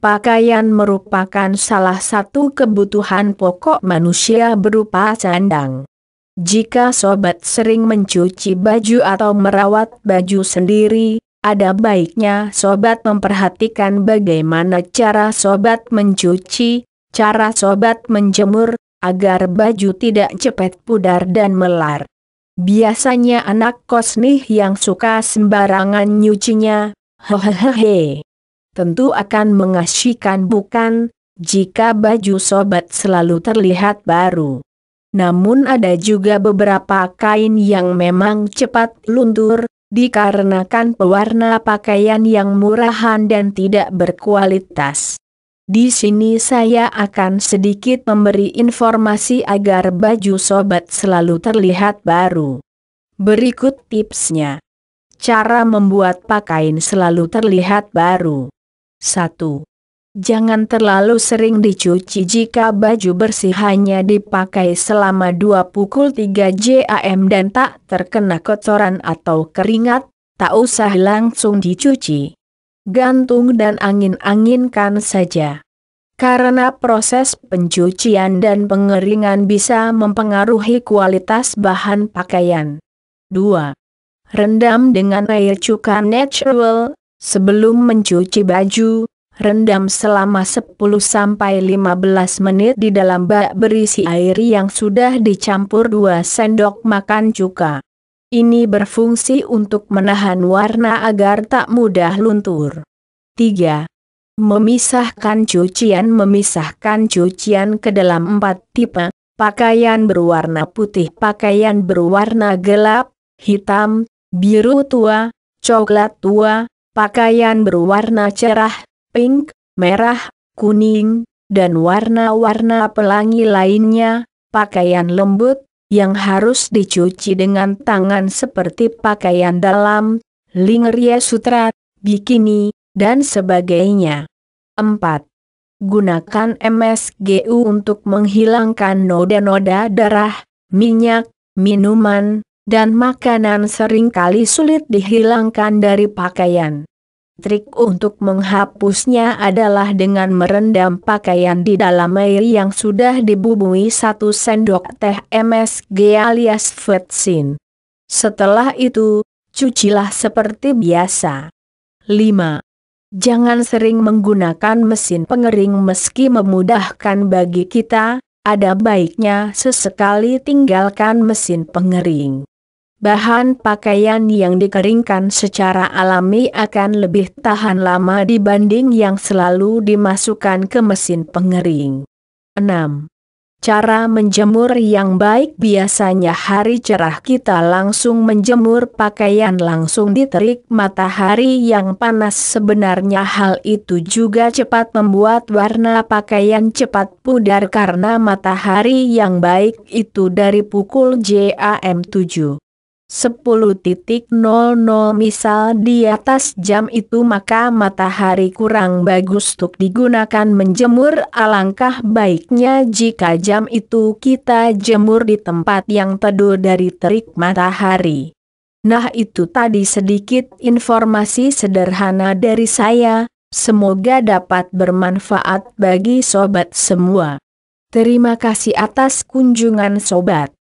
Pakaian merupakan salah satu kebutuhan pokok manusia berupa sandang. Jika sobat sering mencuci baju atau merawat baju sendiri, ada baiknya sobat memperhatikan bagaimana cara sobat mencuci, cara sobat menjemur, agar baju tidak cepat pudar dan melar. Biasanya anak kos nih yang suka sembarangan nyucinya, hehehe tentu akan mengasyikan bukan, jika baju sobat selalu terlihat baru. Namun ada juga beberapa kain yang memang cepat luntur, dikarenakan pewarna pakaian yang murahan dan tidak berkualitas. Di sini saya akan sedikit memberi informasi agar baju sobat selalu terlihat baru. Berikut tipsnya. Cara membuat pakaian selalu terlihat baru. 1. Jangan terlalu sering dicuci jika baju bersih hanya dipakai selama 2 pukul 3 jam dan tak terkena kotoran atau keringat, tak usah langsung dicuci. Gantung dan angin-anginkan saja. Karena proses pencucian dan pengeringan bisa mempengaruhi kualitas bahan pakaian. 2. Rendam dengan air cuka natural Sebelum mencuci baju, rendam selama 10-15 menit di dalam bak berisi air yang sudah dicampur 2 sendok makan cuka. Ini berfungsi untuk menahan warna agar tak mudah luntur. 3. Memisahkan cucian Memisahkan cucian ke dalam empat tipe, pakaian berwarna putih pakaian berwarna gelap, hitam, biru tua, coklat tua, Pakaian berwarna cerah, pink, merah, kuning, dan warna-warna pelangi lainnya, pakaian lembut, yang harus dicuci dengan tangan seperti pakaian dalam, lingerie sutra, bikini, dan sebagainya. 4. Gunakan MSGU untuk menghilangkan noda-noda darah, minyak, minuman, dan makanan seringkali sulit dihilangkan dari pakaian. Trik untuk menghapusnya adalah dengan merendam pakaian di dalam air yang sudah dibubui satu sendok teh MSG alias vetsin. Setelah itu, cucilah seperti biasa. 5. Jangan sering menggunakan mesin pengering meski memudahkan bagi kita, ada baiknya sesekali tinggalkan mesin pengering bahan pakaian yang dikeringkan secara alami akan lebih tahan lama dibanding yang selalu dimasukkan ke mesin pengering. 6. Cara menjemur yang baik biasanya hari cerah kita langsung menjemur pakaian langsung di terik matahari yang panas sebenarnya hal itu juga cepat membuat warna pakaian cepat pudar karena matahari yang baik itu dari pukul JAM 7. 10.00 misal di atas jam itu maka matahari kurang bagus untuk digunakan menjemur alangkah baiknya jika jam itu kita jemur di tempat yang teduh dari terik matahari. Nah itu tadi sedikit informasi sederhana dari saya, semoga dapat bermanfaat bagi sobat semua. Terima kasih atas kunjungan sobat.